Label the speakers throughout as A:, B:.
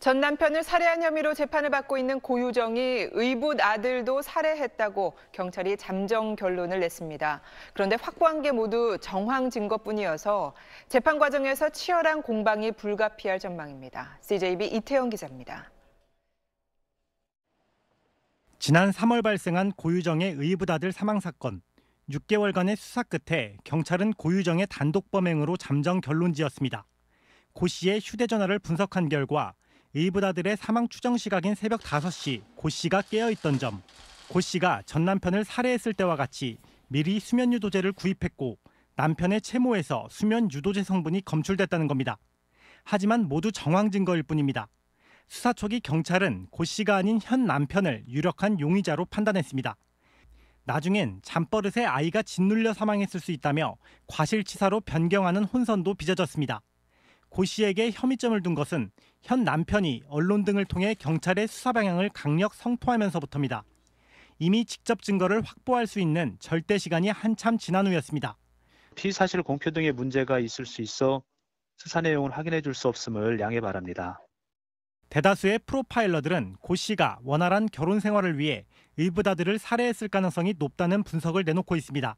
A: 전 남편을 살해한 혐의로 재판을 받고 있는 고유정이 의붓 아들도 살해했다고 경찰이 잠정 결론을 냈습니다. 그런데 확보한 게 모두 정황 증거뿐이어서 재판 과정에서 치열한 공방이 불가피할 전망입니다. CJB 이태영 기자입니다.
B: 지난 3월 발생한 고유정의 의붓 아들 사망 사건. 6개월간의 수사 끝에 경찰은 고유정의 단독 범행으로 잠정 결론 지었습니다. 고 씨의 휴대전화를 분석한 결과 일부다들의 사망 추정 시각인 새벽 5시 고 씨가 깨어있던 점, 고 씨가 전 남편을 살해했을 때와 같이 미리 수면 유도제를 구입했고 남편의 채모에서 수면 유도제 성분이 검출됐다는 겁니다. 하지만 모두 정황 증거일 뿐입니다. 수사 초기 경찰은 고 씨가 아닌 현 남편을 유력한 용의자로 판단했습니다. 나중엔 잠버릇에 아이가 짓눌려 사망했을 수 있다며 과실치사로 변경하는 혼선도 빚어졌습니다. 고 씨에게 혐의점을 둔 것은 현 남편이 언론 등을 통해 경찰의 수사 방향을 강력 성토하면서부터입니다. 이미 직접 증거를 확보할 수 있는 절대 시간이 한참 지난 후였습니다.
C: 피 사실 공표 등의 문제가 있을 수 있어 수사 내용을 확인해 줄 수 없음을 양해 바랍니다.
B: 대다수의 프로파일러들은 고 씨가 원활한 결혼 생활을 위해 의붓아들을 살해했을 가능성이 높다는 분석을 내놓고 있습니다.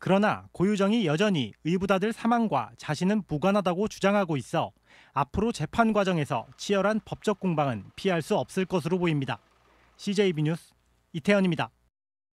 B: 그러나 고유정이 여전히 의붓아들 사망과 자신은 무관하다고 주장하고 있어 앞으로 재판 과정에서 치열한 법적 공방은 피할 수 없을 것으로 보입니다. CJB 뉴스 이태현입니다.